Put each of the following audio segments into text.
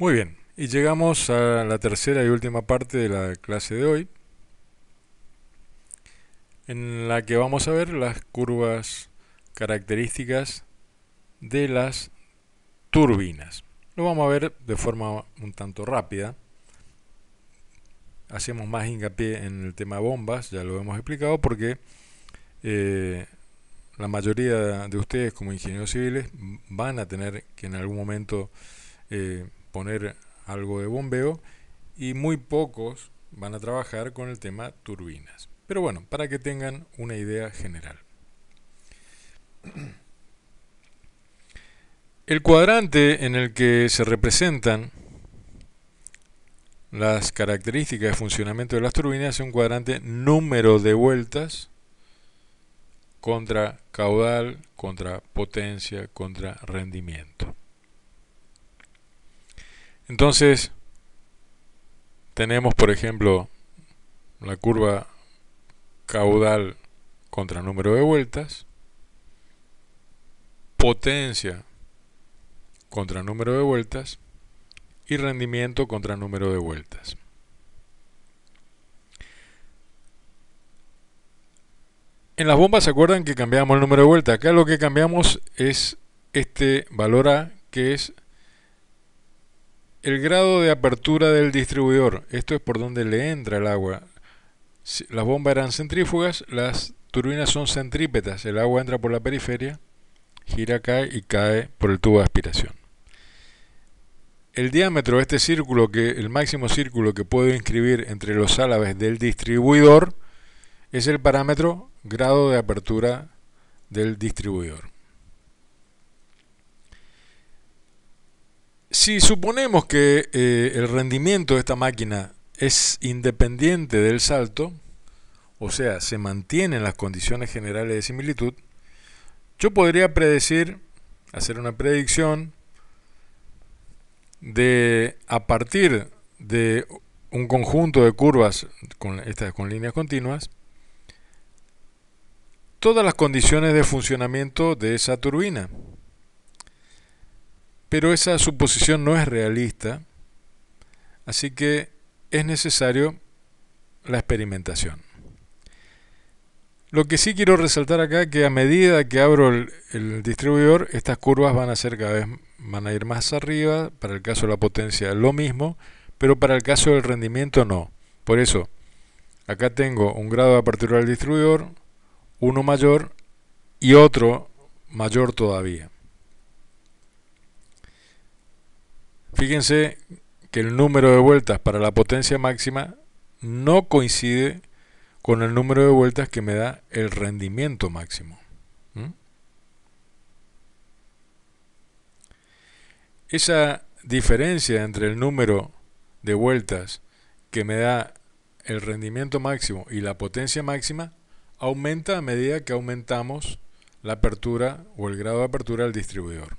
Muy bien, y llegamos a la tercera y última parte de la clase de hoy, en la que vamos a ver las curvas características de las turbinas. Lo vamos a ver de forma un tanto rápida. Hacemos más hincapié en el tema bombas, ya lo hemos explicado, porque eh, la mayoría de ustedes como ingenieros civiles van a tener que en algún momento eh, poner algo de bombeo y muy pocos van a trabajar con el tema turbinas. Pero bueno, para que tengan una idea general. El cuadrante en el que se representan las características de funcionamiento de las turbinas es un cuadrante número de vueltas contra caudal, contra potencia, contra rendimiento. Entonces, tenemos por ejemplo la curva caudal contra número de vueltas, potencia contra número de vueltas y rendimiento contra número de vueltas. En las bombas se acuerdan que cambiamos el número de vueltas. Acá lo que cambiamos es este valor A que es el grado de apertura del distribuidor, esto es por donde le entra el agua. Las bombas eran centrífugas, las turbinas son centrípetas, el agua entra por la periferia, gira, cae y cae por el tubo de aspiración. El diámetro de este círculo, que el máximo círculo que puedo inscribir entre los álabes del distribuidor, es el parámetro grado de apertura del distribuidor. Si suponemos que eh, el rendimiento de esta máquina es independiente del salto, o sea, se mantienen las condiciones generales de similitud, yo podría predecir, hacer una predicción de a partir de un conjunto de curvas con, estas con líneas continuas, todas las condiciones de funcionamiento de esa turbina. Pero esa suposición no es realista, así que es necesario la experimentación. Lo que sí quiero resaltar acá es que a medida que abro el, distribuidor, estas curvas van a ser cada vez van a ir más arriba, para el caso de la potencia lo mismo, pero para el caso del rendimiento no. Por eso, acá tengo un grado de apertura del distribuidor, uno mayor y otro mayor todavía. Fíjense que el número de vueltas para la potencia máxima no coincide con el número de vueltas que me da el rendimiento máximo. Esa diferencia entre el número de vueltas que me da el rendimiento máximo y la potencia máxima aumenta a medida que aumentamos la apertura o el grado de apertura del distribuidor.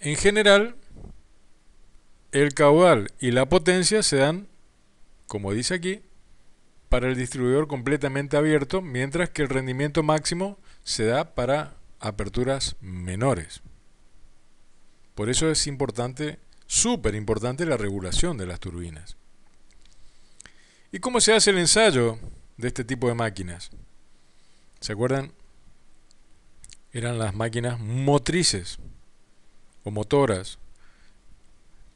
En general, el caudal y la potencia se dan, como dice aquí, para el distribuidor completamente abierto, mientras que el rendimiento máximo se da para aperturas menores. Por eso es importante, súper importante, la regulación de las turbinas. ¿Y cómo se hace el ensayo de este tipo de máquinas? ¿Se acuerdan? Eran las máquinas motrices motoras,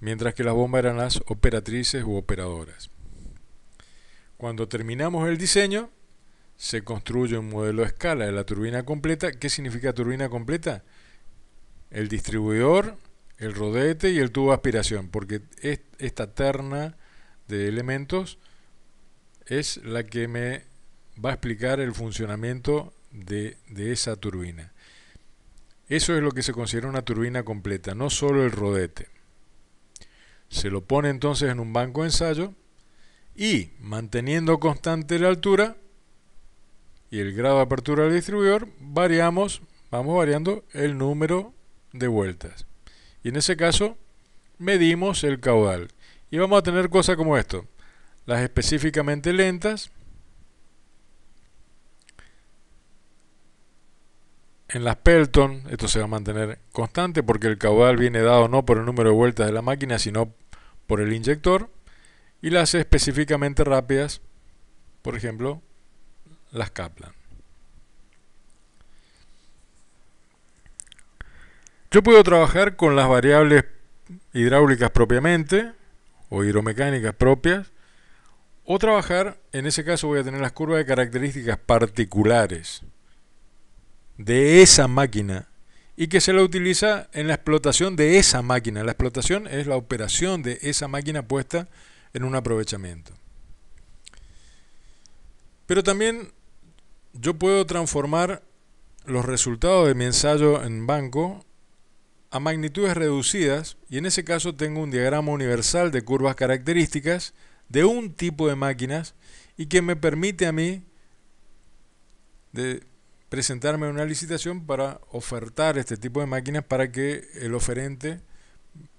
mientras que las bombas eran las operatrices u operadoras. Cuando terminamos el diseño, se construye un modelo de escala de la turbina completa. ¿Qué significa turbina completa? El distribuidor, el rodete y el tubo de aspiración, porque esta terna de elementos es la que me va a explicar el funcionamiento de esa turbina. Eso es lo que se considera una turbina completa, no solo el rodete. Se lo pone entonces en un banco de ensayo y manteniendo constante la altura y el grado de apertura del distribuidor, variamos, vamos variando el número de vueltas. Y en ese caso, medimos el caudal. Y vamos a tener cosas como esto. Las específicamente lentas, en las Pelton esto se va a mantener constante porque el caudal viene dado no por el número de vueltas de la máquina, sino por el inyector. Y las específicamente rápidas, por ejemplo, las Kaplan. Yo puedo trabajar con las variables hidráulicas propiamente, o hidromecánicas propias, o trabajar, en ese caso voy a tener las curvas de características particulares de esa máquina y que se la utiliza en la explotación de esa máquina. La explotación es la operación de esa máquina puesta en un aprovechamiento. Pero también yo puedo transformar los resultados de mi ensayo en banco a magnitudes reducidas y en ese caso tengo un diagrama universal de curvas características de un tipo de máquinas y que me permite a mí de presentarme una licitación para ofertar este tipo de máquinas para que el oferente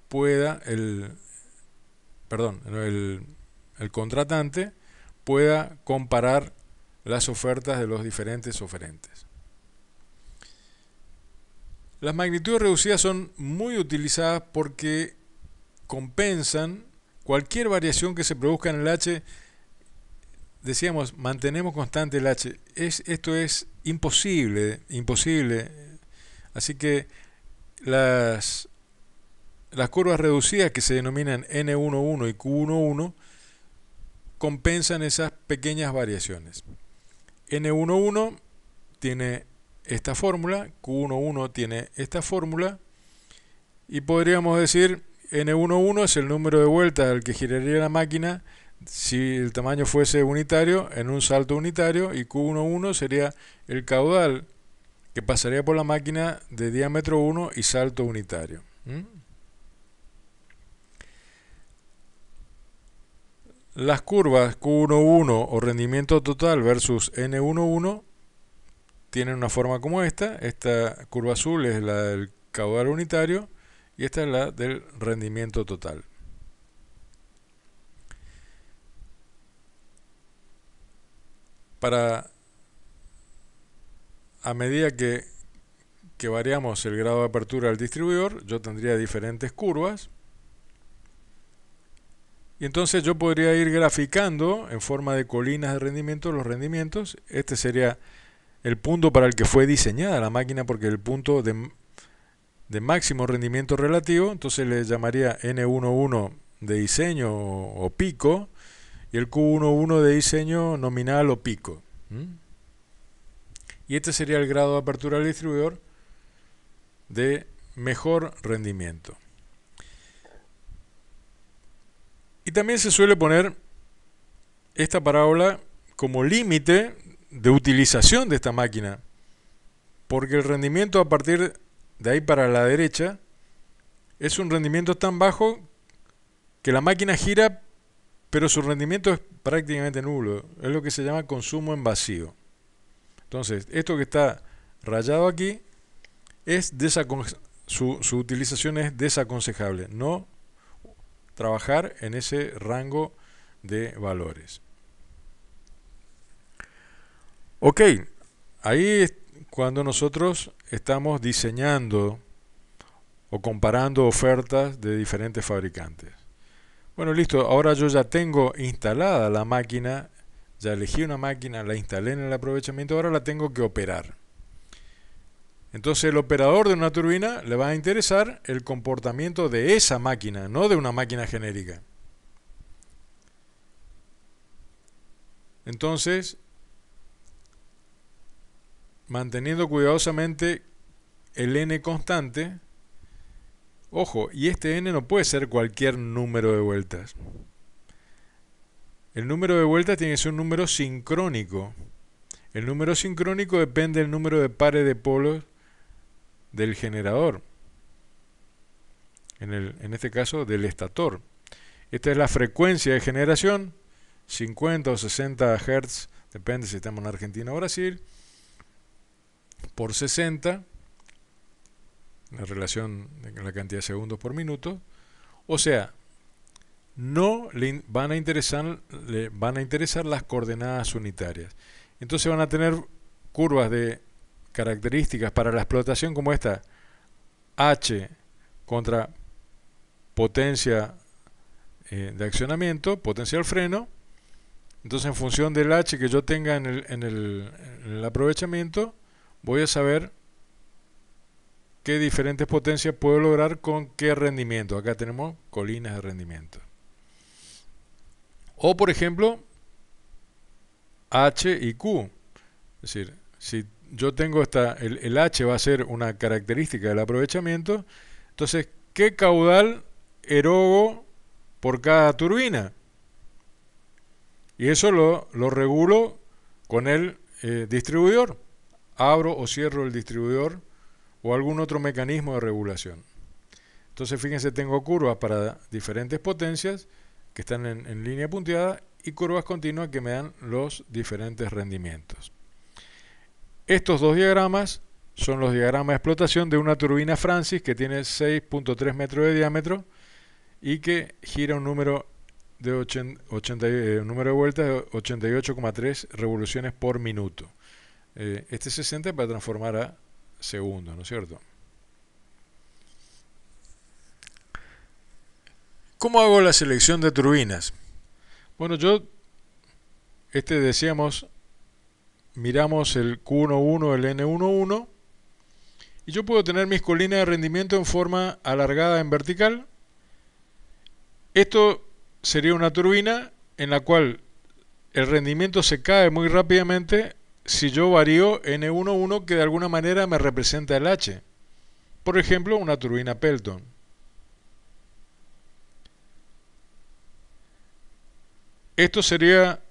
pueda, el, perdón, el, el contratante pueda comparar las ofertas de los diferentes oferentes. Las magnitudes reducidas son muy utilizadas porque compensan cualquier variación que se produzca en el H decíamos, mantenemos constante el H. esto es imposible, imposible. Así que las, las curvas reducidas que se denominan N11 y Q11 compensan esas pequeñas variaciones. N11 tiene esta fórmula, Q11 tiene esta fórmula, y podríamos decir N11 es el número de vueltas al que giraría la máquina si el tamaño fuese unitario, en un salto unitario, y Q11 sería el caudal que pasaría por la máquina de diámetro 1 y salto unitario. Las curvas Q11 o rendimiento total versus N11 tienen una forma como esta. Esta curva azul es la del caudal unitario y esta es la del rendimiento total. para a medida que, que variamos el grado de apertura del distribuidor, yo tendría diferentes curvas. Y entonces yo podría ir graficando en forma de colinas de rendimiento los rendimientos. Este sería el punto para el que fue diseñada la máquina, porque el punto de, de máximo rendimiento relativo, entonces le llamaría N11 de diseño o pico, y el Q11 de diseño nominal o pico. Y este sería el grado de apertura del distribuidor de mejor rendimiento. Y también se suele poner esta parábola como límite de utilización de esta máquina, porque el rendimiento a partir de ahí para la derecha es un rendimiento tan bajo que la máquina gira pero su rendimiento es prácticamente nulo. Es lo que se llama consumo en vacío. Entonces, esto que está rayado aquí es su, su utilización es desaconsejable. No trabajar en ese rango de valores. Ok, ahí es cuando nosotros estamos diseñando o comparando ofertas de diferentes fabricantes. Bueno, listo. Ahora yo ya tengo instalada la máquina. Ya elegí una máquina, la instalé en el aprovechamiento. Ahora la tengo que operar. Entonces el operador de una turbina le va a interesar el comportamiento de esa máquina, no de una máquina genérica. Entonces, manteniendo cuidadosamente el n constante, Ojo, y este n no puede ser cualquier número de vueltas. El número de vueltas tiene que ser un número sincrónico. El número sincrónico depende del número de pares de polos del generador. En, este caso, del estator. Esta es la frecuencia de generación, 50 o 60 Hz, depende si estamos en Argentina o Brasil, por 60 la relación con la cantidad de segundos por minuto. O sea, no le van, a interesar, van a interesar las coordenadas unitarias. Entonces van a tener curvas de características para la explotación como esta, H contra potencia eh, de accionamiento, potencia del freno. Entonces en función del H que yo tenga en el aprovechamiento, voy a saber ¿Qué diferentes potencias puedo lograr con qué rendimiento. Acá tenemos colinas de rendimiento. O por ejemplo, H y Q. Es decir, si yo tengo esta, el, H va a ser una característica del aprovechamiento, entonces, ¿qué caudal erogo por cada turbina? Y eso lo, regulo con el eh, distribuidor. Abro o cierro el distribuidor o algún otro mecanismo de regulación. Entonces, fíjense, tengo curvas para diferentes potencias que están en, línea punteada y curvas continuas que me dan los diferentes rendimientos. Estos dos diagramas son los diagramas de explotación de una turbina Francis que tiene 6.3 metros de diámetro y que gira un número de, eh, número de vueltas de 88,3 revoluciones por minuto. Eh, este 60 para transformar a segundo, ¿no es cierto? ¿Cómo hago la selección de turbinas? Bueno, yo, este decíamos, miramos el Q11, el N11, y yo puedo tener mis colinas de rendimiento en forma alargada en vertical. Esto sería una turbina en la cual el rendimiento se cae muy rápidamente si yo varío N11 que de alguna manera me representa el H. Por ejemplo, una turbina Pelton. Esto sería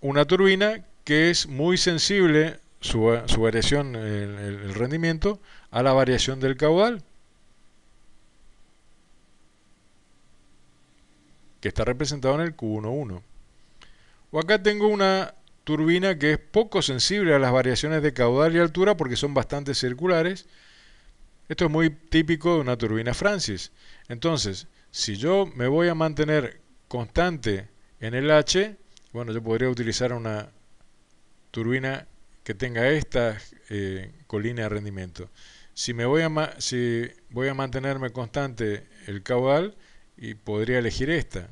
una turbina que es muy sensible, su, variación, el, el rendimiento, a la variación del caudal. que está representado en el Q11. O acá tengo una turbina que es poco sensible a las variaciones de caudal y altura porque son bastante circulares. Esto es muy típico de una turbina Francis. Entonces, si yo me voy a mantener constante en el H, bueno, yo podría utilizar una turbina que tenga esta eh, colina de rendimiento. Si, me voy a si voy a mantenerme constante el caudal, y podría elegir esta.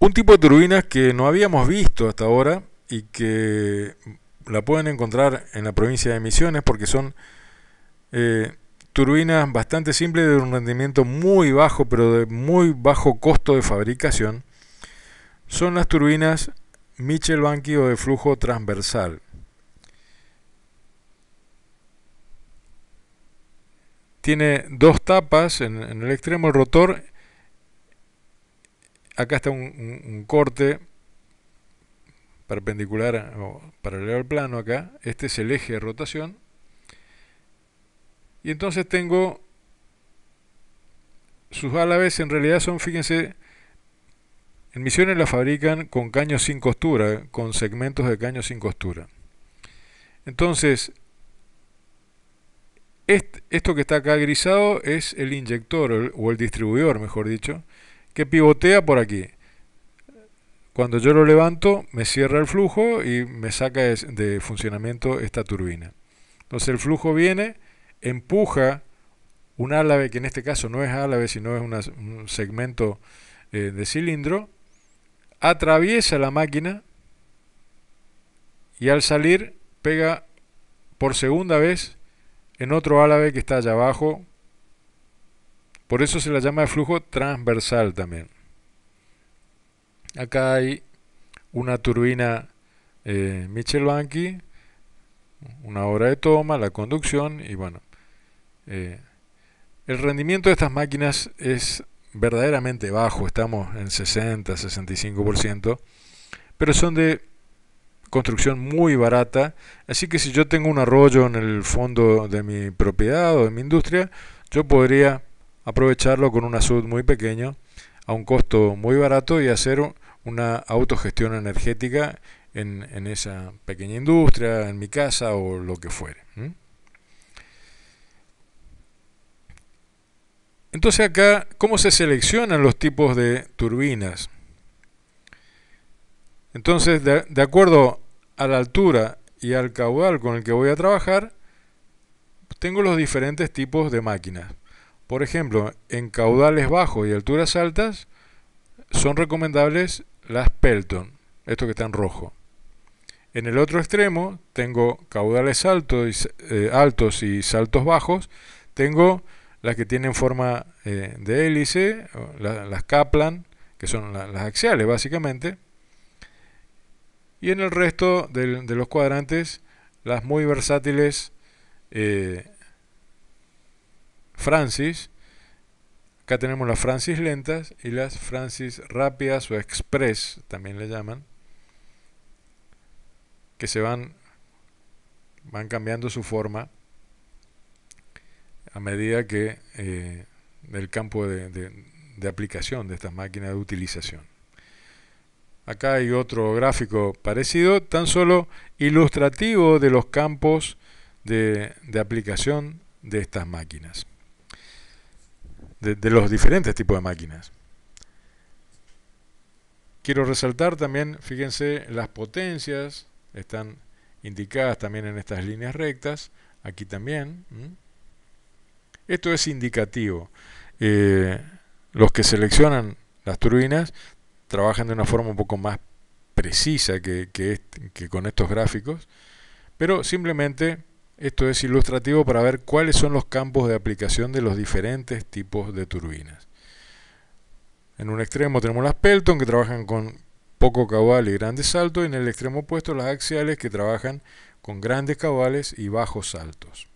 Un tipo de turbinas que no habíamos visto hasta ahora y que la pueden encontrar en la provincia de Misiones porque son eh, turbinas bastante simples de un rendimiento muy bajo pero de muy bajo costo de fabricación. Son las turbinas Michel Banquio o de flujo transversal. Tiene dos tapas en, el extremo del rotor acá está un, corte perpendicular o paralelo al plano acá. Este es el eje de rotación. Y entonces tengo sus álabes en realidad son, fíjense, en Misiones la fabrican con caños sin costura, con segmentos de caños sin costura. Entonces, esto que está acá grisado es el inyector o el distribuidor, mejor dicho, que pivotea por aquí. Cuando yo lo levanto, me cierra el flujo y me saca de funcionamiento esta turbina. Entonces el flujo viene, empuja un álave, que en este caso no es álave, sino es un segmento eh, de cilindro, atraviesa la máquina y al salir pega por segunda vez en otro álave que está allá abajo por eso se la llama flujo transversal también. Acá hay una turbina eh, Michelbanki, una hora de toma, la conducción y bueno. Eh, el rendimiento de estas máquinas es verdaderamente bajo, estamos en 60, 65%, pero son de construcción muy barata, así que si yo tengo un arroyo en el fondo de mi propiedad o de mi industria, yo podría aprovecharlo con una SUD muy pequeño, a un costo muy barato y hacer una autogestión energética en, esa pequeña industria, en mi casa o lo que fuere. Entonces acá, ¿cómo se seleccionan los tipos de turbinas? Entonces, de, acuerdo a la altura y al caudal con el que voy a trabajar, tengo los diferentes tipos de máquinas. Por ejemplo, en caudales bajos y alturas altas son recomendables las Pelton, esto que está en rojo. En el otro extremo tengo caudales altos y, eh, altos y saltos bajos, tengo las que tienen forma eh, de hélice, las Kaplan, que son las axiales básicamente, y en el resto de los cuadrantes las muy versátiles eh, Francis. Acá tenemos las Francis lentas y las Francis rápidas o express, también le llaman, que se van, van cambiando su forma a medida que eh, el campo de, aplicación de estas máquinas de utilización. Acá hay otro gráfico parecido, tan solo ilustrativo de los campos de aplicación de estas máquinas de, los diferentes tipos de máquinas. Quiero resaltar también, fíjense, las potencias están indicadas también en estas líneas rectas, aquí también. Esto es indicativo. Eh, los que seleccionan las turbinas trabajan de una forma un poco más precisa que, que con estos gráficos, pero simplemente esto es ilustrativo para ver cuáles son los campos de aplicación de los diferentes tipos de turbinas. En un extremo tenemos las Pelton que trabajan con poco cabal y grandes saltos y en el extremo opuesto las axiales que trabajan con grandes cabales y bajos saltos.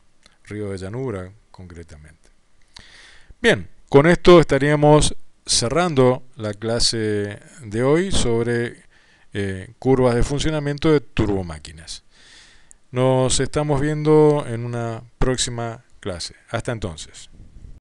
Río de llanura concretamente. Bien, con esto estaríamos cerrando la clase de hoy sobre eh, curvas de funcionamiento de turbomáquinas. Nos estamos viendo en una próxima clase. Hasta entonces.